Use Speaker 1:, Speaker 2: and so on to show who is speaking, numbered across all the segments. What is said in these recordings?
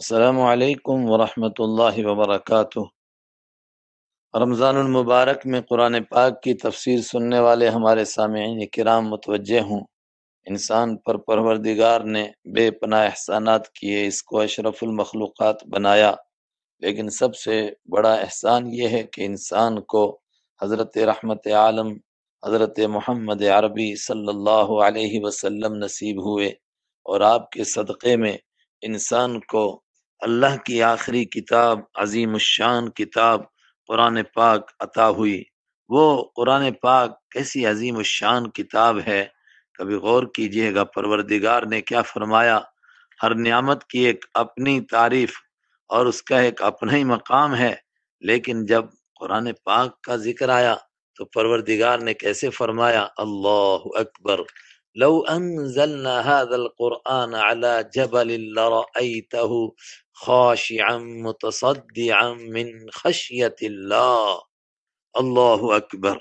Speaker 1: السلام علیکم ورحمۃ اللہ وبرکاتہ رمضان المبارک میں قرآن پاک کی تفسیر سننے والے ہمارے سامعین کرام متوجہ ہوں انسان پر پروردگار نے بے پناہ احسانات کیے اس کو اشرف المخلوقات بنایا لیکن سب سے بڑا احسان یہ ہے کہ انسان کو حضرت رحمت عالم حضرت محمد عربی صلی اللہ علیہ وسلم نصیب ہوئے اور آپ کے صدقے میں انسان کو اللہ کی آخری کتاب عظیم الشان کتاب قرآن پاک عطا ہوئی وہ قرآن پاک کیسی عظیم الشان کتاب ہے کبھی غور کیجیے گا پروردگار نے کیا فرمایا ہر نعمت کی ایک اپنی تعریف اور اس کا ایک اپنا ہی مقام ہے لیکن جب قرآن پاک کا ذکر آیا تو پروردگار نے کیسے فرمایا اللہ اکبر لو انزلنا هذا القرآن على جبل لرأيته من خشیت اللہ اللہ اکبر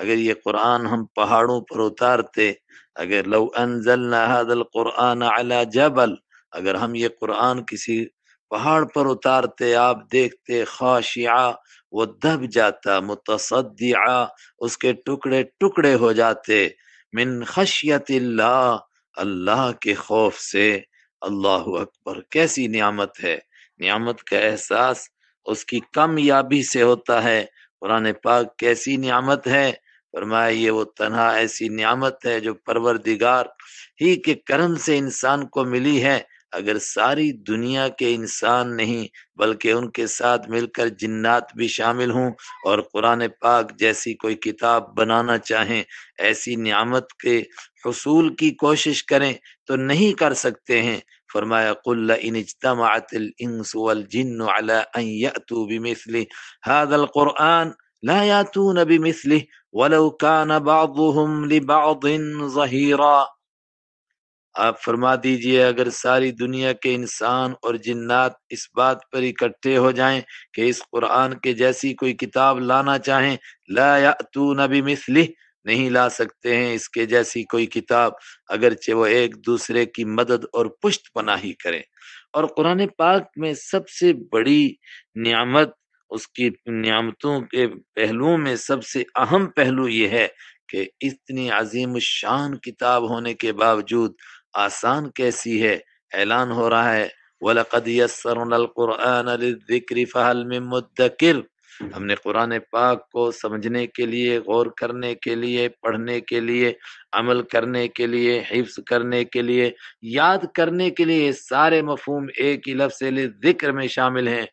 Speaker 1: اگر یہ قرآن ہم پہاڑوں پر اتارتے اگر لو انزلنا هذا القرآن على جبل اگر ہم یہ قرآن کسی پہاڑ پر اتارتے آپ دیکھتے خواشی وہ دب جاتا متصدعا اس کے ٹکڑے ٹکڑے ہو جاتے من خشیت اللہ اللہ کے خوف سے اللہ اکبر کیسی نعمت ہے نعمت کا احساس اس کی کم یابی سے ہوتا ہے قرآن پاک کیسی نعمت ہے فرمایا یہ وہ تنہا ایسی نعمت ہے جو پروردگار ہی کے کرن سے انسان کو ملی ہے اگر ساری دنیا کے انسان نہیں بلکہ ان کے ساتھ مل کر جنات بھی شامل ہوں اور قرآن پاک جیسی کوئی کتاب بنانا چاہیں ایسی نعمت کے حصول کی کوشش کریں تو نہیں کر سکتے ہیں فرمایا قل ان اجتمعت الانس والجن على ان یأتو بمثل هذا القرآن لا یاتون بمثله ولو كان بعضهم لبعض ظہیرہ آپ فرما دیجئے اگر ساری دنیا کے انسان اور جنات اس بات پر اکٹھے ہو جائیں کہ اس قرآن کے جیسی کوئی کتاب لانا چاہیں لا مس لکھ نہیں لا سکتے ہیں کتاب اگرچہ وہ ایک دوسرے کی مدد اور پشت پناہی کریں اور قرآن پاک میں سب سے بڑی نعمت اس کی نعمتوں کے پہلوؤں میں سب سے اہم پہلو یہ ہے کہ اتنی عظیم الشان کتاب ہونے کے باوجود آسان کیسی ہے اعلان ہو رہا ہے وَلَقَدْ يَسَّرُنَا الْقُرْآنَ لِلذِّكْرِ فَهَلْ مِن مُدَّكِرْ ہم نے قرآن پاک کو سمجھنے کے لیے غور کرنے کے لیے پڑھنے کے لیے عمل کرنے کے لیے حفظ کرنے کے لیے یاد کرنے کے لیے سارے مفہوم ایک ہی لفظ ذکر میں شامل ہیں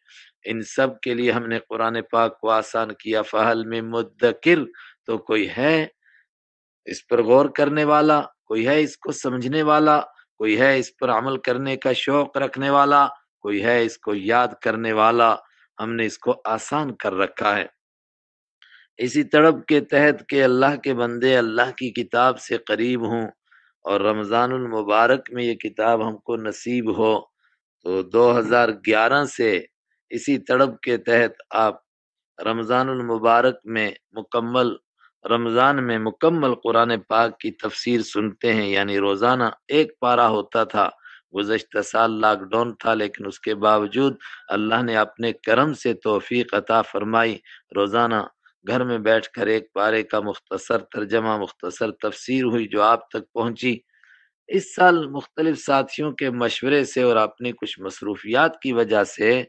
Speaker 1: ان سب کے لیے ہم نے قرآن پاک کو آسان کیا فہل میں مدکر تو کوئی ہے اس پر غور کرنے والا کوئی ہے اس کو سمجھنے والا کوئی ہے اس پر عمل کرنے کا شوق رکھنے والا کوئی ہے اس کو یاد کرنے والا ہم نے اس کو آسان کر رکھا ہے اسی تڑپ کے تحت کہ اللہ کے بندے اللہ کی کتاب سے قریب ہوں اور رمضان المبارک میں یہ کتاب ہم کو نصیب ہو تو دو ہزار گیارہ سے اسی تڑپ کے تحت آپ رمضان المبارک میں مکمل رمضان میں مکمل قرآن پاک کی تفسیر سنتے ہیں یعنی روزانہ ایک پارا ہوتا تھا گزشتہ سال لاک ڈاؤن تھا لیکن اس کے باوجود اللہ نے اپنے کرم سے توفیق عطا فرمائی روزانہ گھر میں بیٹھ کر ایک پارے کا مختصر ترجمہ مختصر تفسیر ہوئی جو آپ تک پہنچی اس سال مختلف ساتھیوں کے مشورے سے اور اپنی کچھ مصروفیات کی وجہ سے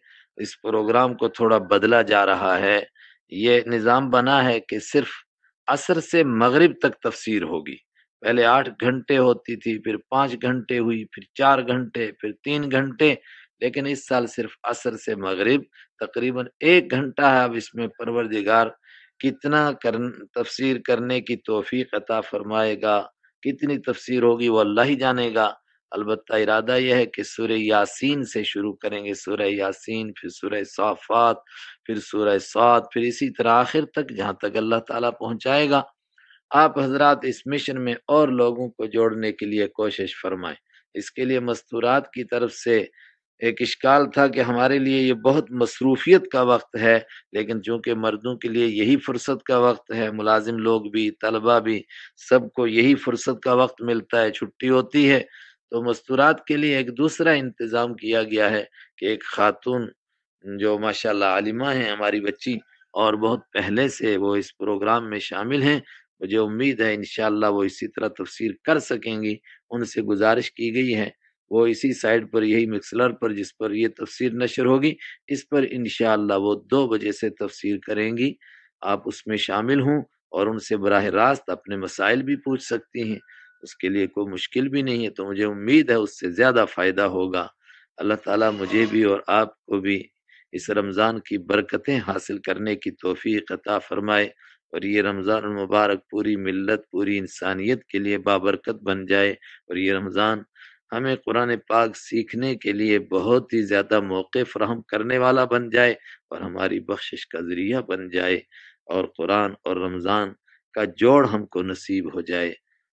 Speaker 1: اس پروگرام کو تھوڑا بدلا جا رہا ہے یہ نظام بنا ہے کہ صرف عصر سے مغرب تک تفسیر ہوگی پہلے آٹھ گھنٹے ہوتی تھی پھر پانچ گھنٹے ہوئی پھر چار گھنٹے پھر تین گھنٹے لیکن اس سال صرف عصر سے مغرب تقریباً ایک گھنٹہ ہے اب اس میں پروردگار کتنا کرن تفسیر کرنے کی توفیق عطا فرمائے گا کتنی تفسیر ہوگی وہ اللہ ہی جانے گا البتہ ارادہ یہ ہے کہ سورہ یاسین سے شروع کریں گے سورہ یاسین پھر سورہ صافات پھر سورہ سعاد پھر اسی طرح آخر تک جہاں تک اللہ تعالیٰ پہنچائے گا آپ حضرات اس مشن میں اور لوگوں کو جوڑنے کے لیے کوشش فرمائیں اس کے لیے مستورات کی طرف سے ایک اشکال تھا کہ ہمارے لیے یہ بہت مصروفیت کا وقت ہے لیکن چونکہ مردوں کے لیے یہی فرصت کا وقت ہے ملازم لوگ بھی طلبہ بھی سب کو یہی فرصت کا وقت ملتا ہے چھٹی ہوتی ہے تو مستورات کے لیے ایک دوسرا انتظام کیا گیا ہے کہ ایک خاتون جو ماشاءاللہ عالمہ علمہ ہیں ہماری بچی اور بہت پہلے سے وہ اس پروگرام میں شامل ہیں مجھے امید ہے انشاءاللہ وہ اسی طرح تفسیر کر سکیں گی ان سے گزارش کی گئی ہے وہ اسی سائٹ پر یہی مکسلر پر جس پر یہ تفسیر نشر ہوگی اس پر انشاءاللہ وہ دو بجے سے تفسیر کریں گی آپ اس میں شامل ہوں اور ان سے براہ راست اپنے مسائل بھی پوچھ سکتی ہیں اس کے لیے کوئی مشکل بھی نہیں ہے تو مجھے امید ہے اس سے زیادہ فائدہ ہوگا اللہ تعالیٰ مجھے بھی اور آپ کو بھی اس رمضان کی برکتیں حاصل کرنے کی توفیق عطا فرمائے اور یہ رمضان المبارک پوری ملت پوری انسانیت کے لیے بابرکت بن جائے اور یہ رمضان ہمیں قرآن پاک سیکھنے کے لیے بہت ہی زیادہ موقع فراہم کرنے والا بن جائے اور ہماری بخشش کا ذریعہ بن جائے اور قرآن اور رمضان کا جوڑ ہم کو نصیب ہو جائے